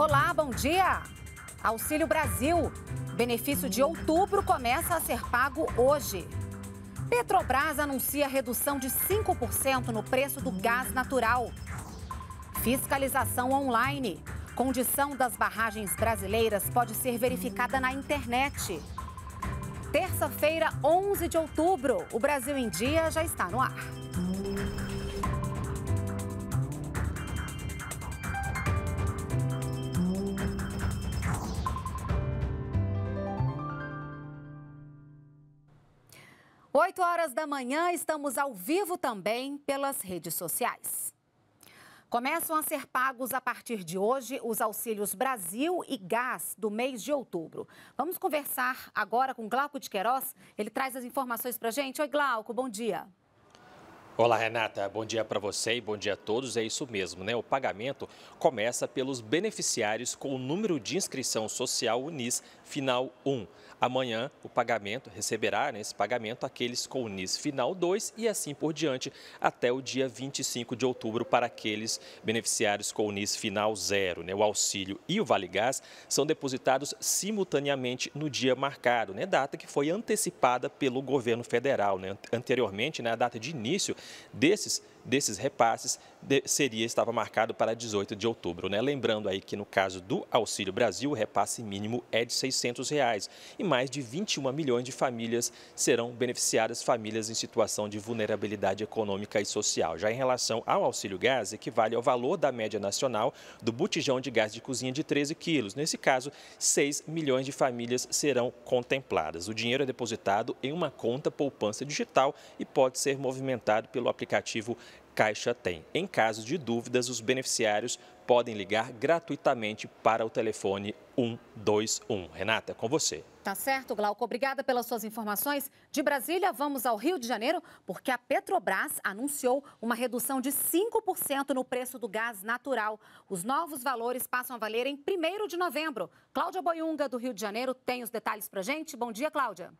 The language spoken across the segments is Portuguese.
Olá, bom dia! Auxílio Brasil. Benefício de outubro começa a ser pago hoje. Petrobras anuncia redução de 5% no preço do gás natural. Fiscalização online. Condição das barragens brasileiras pode ser verificada na internet. Terça-feira, 11 de outubro, o Brasil em Dia já está no ar. 8 horas da manhã, estamos ao vivo também pelas redes sociais. Começam a ser pagos a partir de hoje os auxílios Brasil e Gás do mês de outubro. Vamos conversar agora com Glauco de Queiroz. Ele traz as informações para a gente. Oi, Glauco, bom dia. Olá, Renata. Bom dia para você e bom dia a todos. É isso mesmo, né? O pagamento começa pelos beneficiários com o número de inscrição social UNIS final 1. Amanhã, o pagamento receberá né, esse pagamento aqueles com o NIS final 2 e assim por diante até o dia 25 de outubro para aqueles beneficiários com o NIS final 0. Né? O auxílio e o Vale Gás são depositados simultaneamente no dia marcado, né? data que foi antecipada pelo governo federal. Né? Anteriormente, né, a data de início desses desses repasses seria estava marcado para 18 de outubro. Né? Lembrando aí que no caso do Auxílio Brasil, o repasse mínimo é de R$ 600 reais, e mais de 21 milhões de famílias serão beneficiadas, famílias em situação de vulnerabilidade econômica e social. Já em relação ao Auxílio Gás, equivale ao valor da média nacional do botijão de gás de cozinha de 13 quilos. Nesse caso, 6 milhões de famílias serão contempladas. O dinheiro é depositado em uma conta poupança digital e pode ser movimentado pelo aplicativo Caixa tem. Em caso de dúvidas, os beneficiários podem ligar gratuitamente para o telefone 121. Renata, com você. Tá certo, Glauco. Obrigada pelas suas informações. De Brasília, vamos ao Rio de Janeiro, porque a Petrobras anunciou uma redução de 5% no preço do gás natural. Os novos valores passam a valer em 1 de novembro. Cláudia Boiunga, do Rio de Janeiro, tem os detalhes para gente. Bom dia, Cláudia.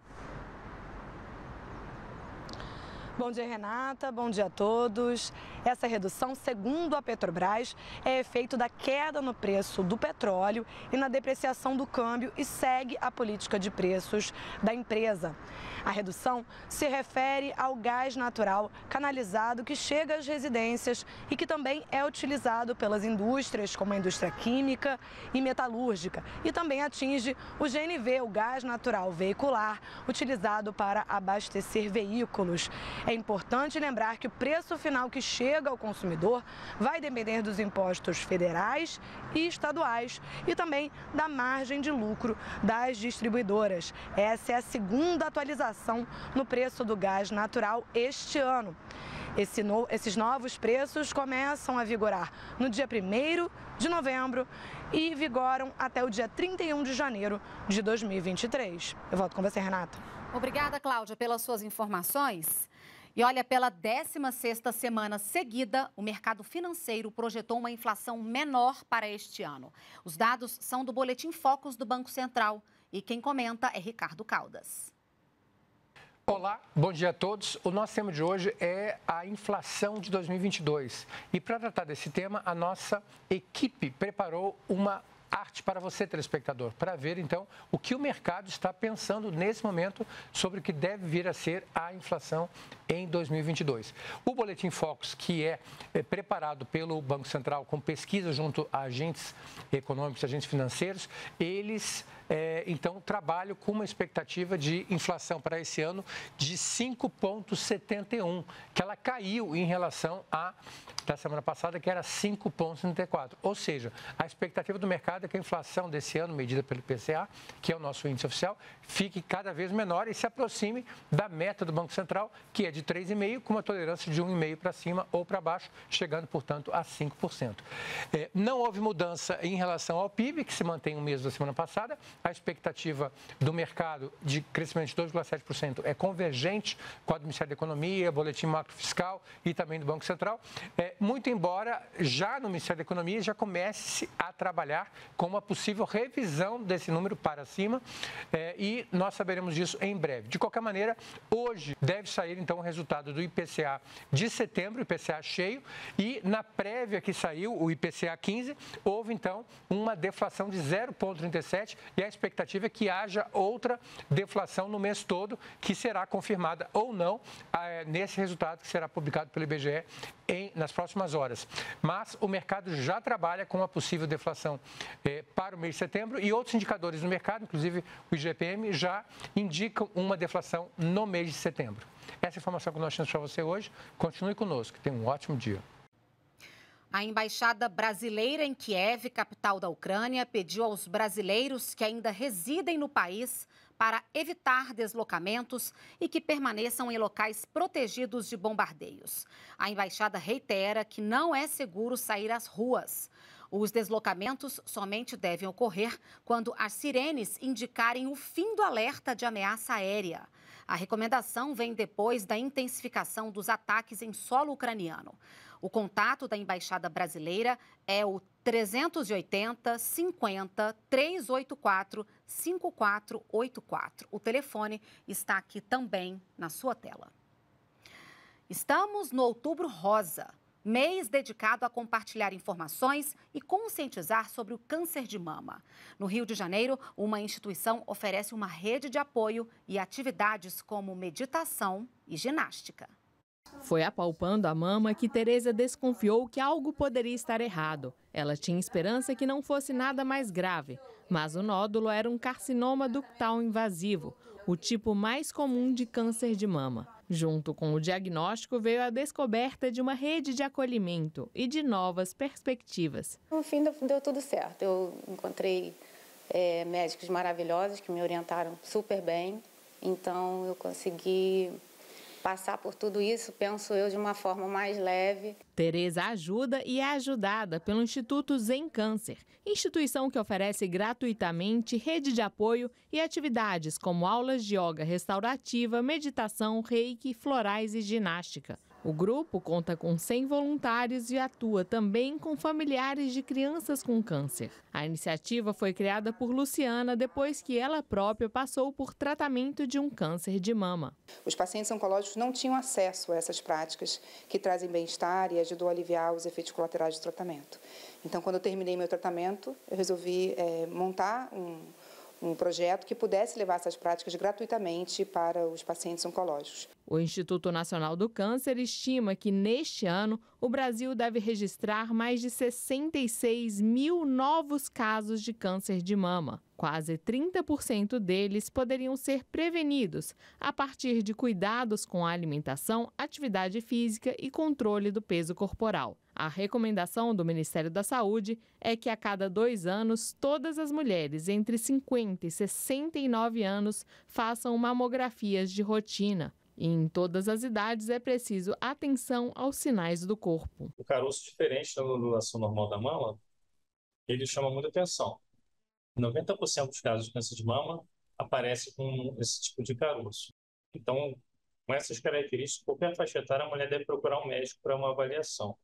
Bom dia, Renata. Bom dia a todos. Essa redução, segundo a Petrobras, é efeito da queda no preço do petróleo e na depreciação do câmbio e segue a política de preços da empresa. A redução se refere ao gás natural canalizado que chega às residências e que também é utilizado pelas indústrias, como a indústria química e metalúrgica, e também atinge o GNV, o gás natural veicular, utilizado para abastecer veículos. É importante lembrar que o preço final que chega ao consumidor vai depender dos impostos federais e estaduais e também da margem de lucro das distribuidoras. Essa é a segunda atualização no preço do gás natural este ano. Esse no, esses novos preços começam a vigorar no dia 1 de novembro e vigoram até o dia 31 de janeiro de 2023. Eu volto com você, Renata. Obrigada, Cláudia, pelas suas informações. E olha, pela 16ª semana seguida, o mercado financeiro projetou uma inflação menor para este ano. Os dados são do boletim Focos do Banco Central e quem comenta é Ricardo Caldas. Olá, bom dia a todos. O nosso tema de hoje é a inflação de 2022. E para tratar desse tema, a nossa equipe preparou uma arte para você, telespectador, para ver então o que o mercado está pensando nesse momento sobre o que deve vir a ser a inflação em 2022. O Boletim Focus, que é, é, preparado pelo Banco Central com pesquisa junto a agentes econômicos, agentes financeiros, eles é, então, trabalho com uma expectativa de inflação para esse ano de 5,71, que ela caiu em relação à da semana passada, que era 5,74. Ou seja, a expectativa do mercado é que a inflação desse ano, medida pelo IPCA, que é o nosso índice oficial, fique cada vez menor e se aproxime da meta do Banco Central, que é de 3,5, com uma tolerância de 1,5 para cima ou para baixo, chegando, portanto, a 5%. É, não houve mudança em relação ao PIB, que se mantém o mesmo da semana passada, a expectativa do mercado de crescimento de 2,7% é convergente com a do Ministério da Economia, boletim macrofiscal e também do Banco Central, é, muito embora já no Ministério da Economia já comece a trabalhar com uma possível revisão desse número para cima é, e nós saberemos disso em breve. De qualquer maneira, hoje deve sair então o resultado do IPCA de setembro, IPCA cheio, e na prévia que saiu, o IPCA 15, houve então uma deflação de 0,37 e a expectativa é que haja outra deflação no mês todo, que será confirmada ou não ah, é, nesse resultado que será publicado pelo IBGE em, nas próximas horas. Mas o mercado já trabalha com a possível deflação eh, para o mês de setembro e outros indicadores no mercado, inclusive o IGPM, já indicam uma deflação no mês de setembro. Essa informação que nós temos para você hoje. Continue conosco. Tenha um ótimo dia. A embaixada brasileira em Kiev, capital da Ucrânia, pediu aos brasileiros que ainda residem no país para evitar deslocamentos e que permaneçam em locais protegidos de bombardeios. A embaixada reitera que não é seguro sair às ruas. Os deslocamentos somente devem ocorrer quando as sirenes indicarem o fim do alerta de ameaça aérea. A recomendação vem depois da intensificação dos ataques em solo ucraniano. O contato da Embaixada Brasileira é o 380 50 384 5484. O telefone está aqui também na sua tela. Estamos no outubro rosa mês dedicado a compartilhar informações e conscientizar sobre o câncer de mama. No Rio de Janeiro, uma instituição oferece uma rede de apoio e atividades como meditação e ginástica. Foi apalpando a mama que Tereza desconfiou que algo poderia estar errado. Ela tinha esperança que não fosse nada mais grave, mas o nódulo era um carcinoma ductal invasivo, o tipo mais comum de câncer de mama. Junto com o diagnóstico veio a descoberta de uma rede de acolhimento e de novas perspectivas. No fim deu tudo certo. Eu encontrei é, médicos maravilhosos que me orientaram super bem. Então eu consegui passar por tudo isso, penso eu, de uma forma mais leve. Tereza ajuda e é ajudada pelo Instituto Zen Câncer, instituição que oferece gratuitamente rede de apoio e atividades como aulas de yoga restaurativa, meditação, reiki, florais e ginástica. O grupo conta com 100 voluntários e atua também com familiares de crianças com câncer. A iniciativa foi criada por Luciana depois que ela própria passou por tratamento de um câncer de mama. Os pacientes oncológicos não tinham acesso a essas práticas que trazem bem-estar e ajudam a aliviar os efeitos colaterais do tratamento. Então, quando eu terminei meu tratamento, eu resolvi é, montar um um projeto que pudesse levar essas práticas gratuitamente para os pacientes oncológicos. O Instituto Nacional do Câncer estima que neste ano o Brasil deve registrar mais de 66 mil novos casos de câncer de mama. Quase 30% deles poderiam ser prevenidos a partir de cuidados com a alimentação, atividade física e controle do peso corporal. A recomendação do Ministério da Saúde é que a cada dois anos, todas as mulheres entre 50 e 69 anos façam mamografias de rotina. E em todas as idades é preciso atenção aos sinais do corpo. O caroço diferente da ondulação normal da mama, ele chama muita atenção. 90% dos casos de câncer de mama aparece com esse tipo de caroço. Então, com essas características, qualquer faixa etária, a mulher deve procurar um médico para uma avaliação.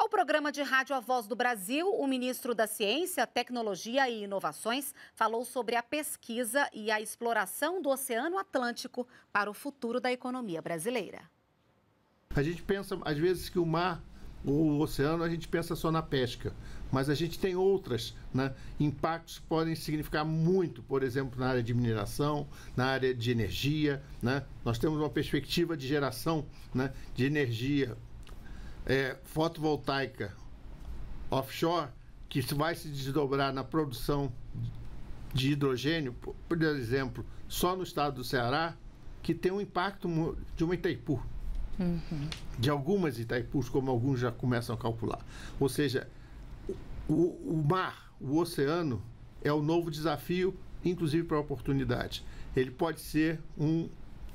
Ao programa de rádio A Voz do Brasil, o ministro da Ciência, Tecnologia e Inovações falou sobre a pesquisa e a exploração do Oceano Atlântico para o futuro da economia brasileira. A gente pensa, às vezes, que o mar o oceano, a gente pensa só na pesca, mas a gente tem outras né? impactos que podem significar muito, por exemplo, na área de mineração, na área de energia. Né? Nós temos uma perspectiva de geração né? de energia é, fotovoltaica offshore, que vai se desdobrar na produção de hidrogênio, por exemplo, só no estado do Ceará, que tem um impacto de uma Itaipu. Uhum. De algumas Itaipus, como alguns já começam a calcular. Ou seja, o, o mar, o oceano, é o novo desafio, inclusive para a oportunidade. Ele pode ser um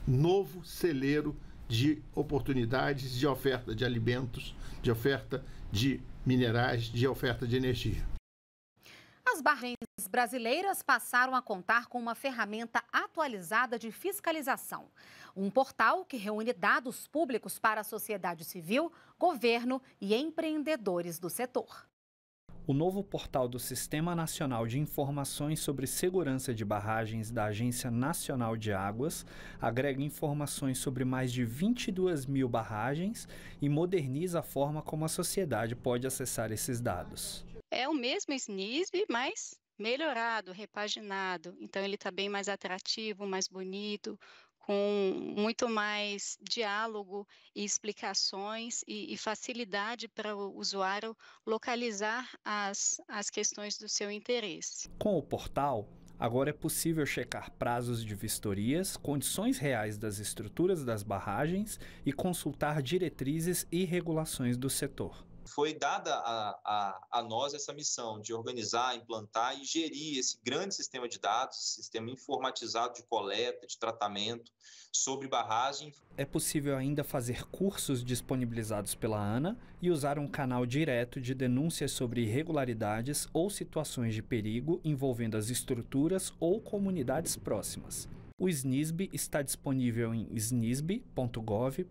novo celeiro de oportunidades de oferta de alimentos, de oferta de minerais, de oferta de energia. As barragens brasileiras passaram a contar com uma ferramenta atualizada de fiscalização. Um portal que reúne dados públicos para a sociedade civil, governo e empreendedores do setor o novo portal do Sistema Nacional de Informações sobre Segurança de Barragens da Agência Nacional de Águas agrega informações sobre mais de 22 mil barragens e moderniza a forma como a sociedade pode acessar esses dados. É o mesmo SNISB, mas melhorado, repaginado. Então, ele está bem mais atrativo, mais bonito, com muito mais diálogo e explicações e, e facilidade para o usuário localizar as, as questões do seu interesse. Com o portal, agora é possível checar prazos de vistorias, condições reais das estruturas das barragens e consultar diretrizes e regulações do setor foi dada a, a, a nós essa missão de organizar, implantar e gerir esse grande sistema de dados, sistema informatizado de coleta, de tratamento sobre barragem. É possível ainda fazer cursos disponibilizados pela ANA e usar um canal direto de denúncias sobre irregularidades ou situações de perigo envolvendo as estruturas ou comunidades próximas. O SNISB está disponível em snisb.gov.br.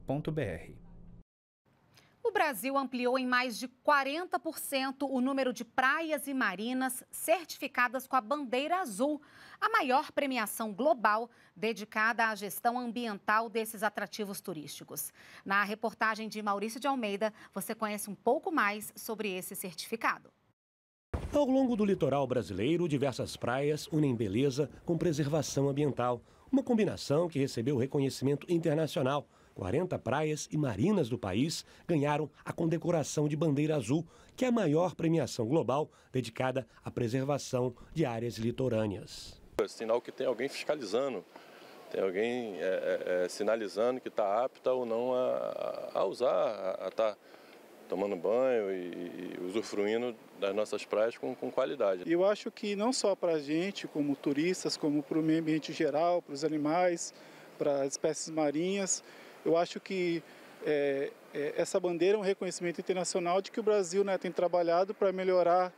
O Brasil ampliou em mais de 40% o número de praias e marinas certificadas com a bandeira azul, a maior premiação global dedicada à gestão ambiental desses atrativos turísticos. Na reportagem de Maurício de Almeida, você conhece um pouco mais sobre esse certificado. Ao longo do litoral brasileiro, diversas praias unem beleza com preservação ambiental, uma combinação que recebeu reconhecimento internacional 40 praias e marinas do país ganharam a condecoração de Bandeira Azul, que é a maior premiação global dedicada à preservação de áreas litorâneas. É sinal que tem alguém fiscalizando, tem alguém é, é, é sinalizando que está apta ou não a, a usar, a estar tá tomando banho e, e, usufruindo das nossas praias com, com qualidade. Eu acho que não só para a gente, como turistas, como para o meio ambiente geral, para os animais, para as espécies marinhas, eu acho que é, é, essa bandeira é um reconhecimento internacional de que o Brasil né, tem trabalhado para melhorar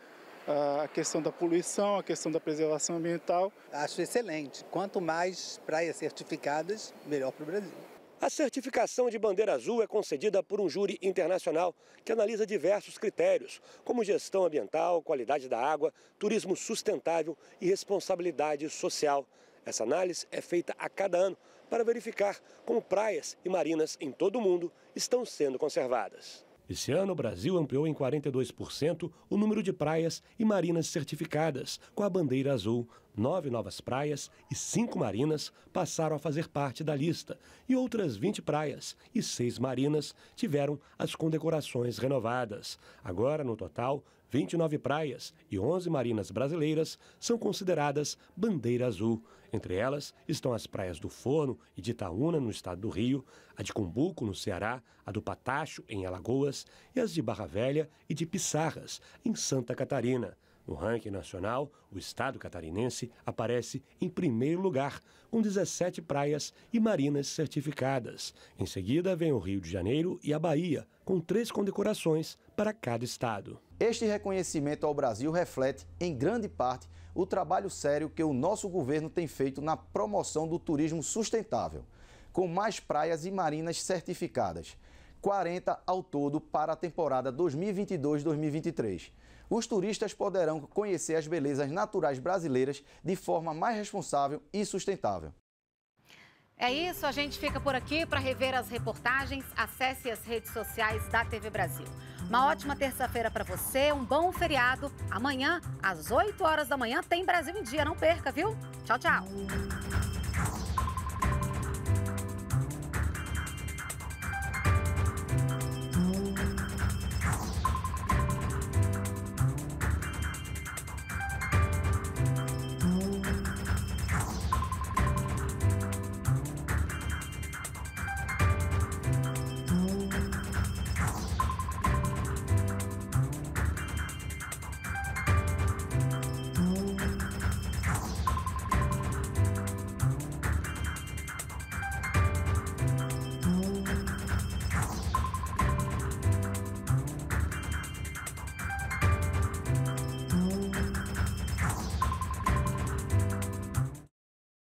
a questão da poluição, a questão da preservação ambiental. Acho excelente. Quanto mais praias certificadas, melhor para o Brasil. A certificação de bandeira azul é concedida por um júri internacional que analisa diversos critérios, como gestão ambiental, qualidade da água, turismo sustentável e responsabilidade social. Essa análise é feita a cada ano para verificar como praias e marinas em todo o mundo estão sendo conservadas. Esse ano, o Brasil ampliou em 42% o número de praias e marinas certificadas com a bandeira azul. Nove novas praias e cinco marinas passaram a fazer parte da lista, e outras 20 praias e seis marinas tiveram as condecorações renovadas. Agora, no total, 29 praias e 11 marinas brasileiras são consideradas bandeira azul. Entre elas estão as praias do Forno e de Itaúna, no estado do Rio, a de Cumbuco, no Ceará, a do Patacho, em Alagoas, e as de Barra Velha e de Pissarras, em Santa Catarina. No ranking nacional, o estado catarinense aparece em primeiro lugar, com 17 praias e marinas certificadas. Em seguida, vem o Rio de Janeiro e a Bahia, com três condecorações para cada estado. Este reconhecimento ao Brasil reflete, em grande parte, o trabalho sério que o nosso governo tem feito na promoção do turismo sustentável, com mais praias e marinas certificadas, 40 ao todo para a temporada 2022-2023 os turistas poderão conhecer as belezas naturais brasileiras de forma mais responsável e sustentável. É isso, a gente fica por aqui. Para rever as reportagens, acesse as redes sociais da TV Brasil. Uma ótima terça-feira para você, um bom feriado. Amanhã, às 8 horas da manhã, tem Brasil em Dia. Não perca, viu? Tchau, tchau.